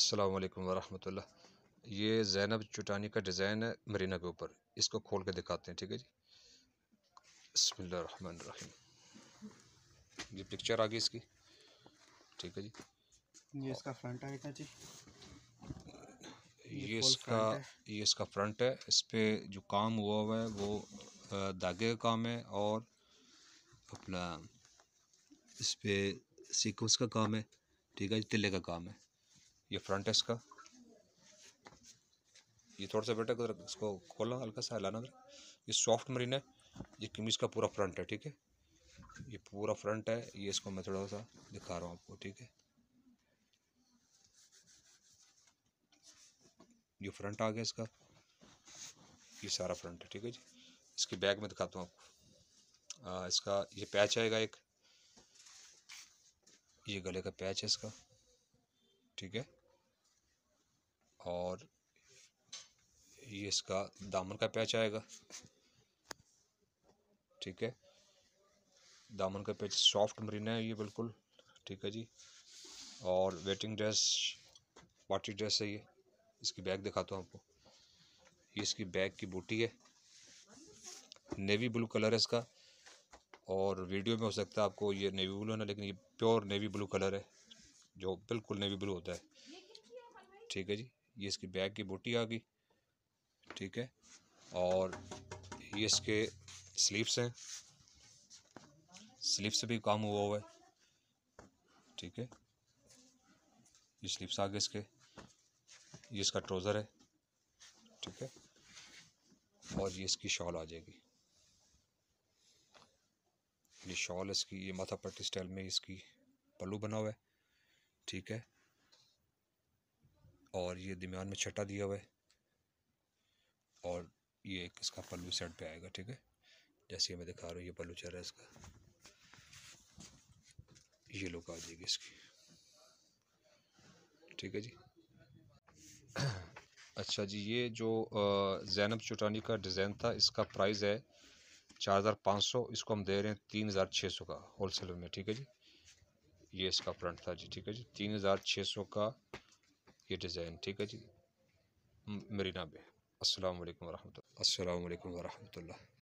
अस्सलाम वालेकुम वरहमतुल्लाह ये ज़ैनब चुटानी का डिज़ाइन है मरीना के ऊपर इसको खोल के दिखाते हैं ठीक है जी बसमीम ये पिक्चर आ गई इसकी ठीक है जी ये इसका फ्रंट आएगा जी ये, ये इसका ये इसका फ्रंट है इस पर जो काम हुआ हुआ है वो धागे का काम है और अपना इस पर सीक्वेंस का काम है ठीक है जी तिले का काम है ये फ्रंट है इसका ये थोड़ा सा बेटा इसको खोला हल्का सा हिलाना ये सॉफ्ट मरीन है ये कमीज़ का पूरा फ्रंट है ठीक है ये पूरा फ्रंट है ये इसको मैं थोड़ा सा दिखा रहा हूँ आपको ठीक है ये फ्रंट आ गया इसका ये सारा फ्रंट है ठीक है जी इसके बैग में दिखाता हूँ आपको आ, इसका ये पैच आएगा एक ये गले का पैच है इसका ठीक है और ये इसका दामन का पैच आएगा ठीक है दामन का पैच सॉफ्ट मरीना है ये बिल्कुल ठीक है जी और वेटिंग ड्रेस पार्टी ड्रेस है ये इसकी बैग दिखाता हूँ आपको ये इसकी बैग की बूटी है नेवी ब्लू कलर है इसका और वीडियो में हो सकता है आपको ये नेवी ब्लू ना लेकिन ये प्योर नेवी ब्लू कलर है जो बिल्कुल नेवी ब्लू होता है ठीक है जी ये इसकी बैग की बूटी आ गई ठीक है और ये इसके स्लीव्स हैं स्लीव्स से भी काम हुआ हुआ है ठीक है ये स्लीव्स गए इसके ये इसका ट्रोज़र है ठीक है और ये इसकी शॉल आ जाएगी ये शॉल इसकी ये माथा पट्टी स्टाइल में इसकी पल्लू बना हुआ है ठीक है और ये दरमियान में छटा दिया हुआ है और ये एक इसका पल्लू सेट पे आएगा ठीक है जैसे मैं दिखा रहा हूँ ये पल्लू चल रहा है इसका ये लुक आ जाएगी इसकी ठीक है जी अच्छा जी ये जो जैनब चुटानी का डिज़ाइन था इसका प्राइस है चार हज़ार पाँच सौ इसको हम दे रहे हैं तीन हज़ार छः सौ का होल सेलर में ठीक है जी ये इसका फ्रंट था जी ठीक है जी तीन हज़ार छः सौ का ये डिज़ाइन ठीक है जी मरीना बे अस्सलाम वालेकुम वरहमत अस्सलाम वालेकुम वरहमतुल्लाह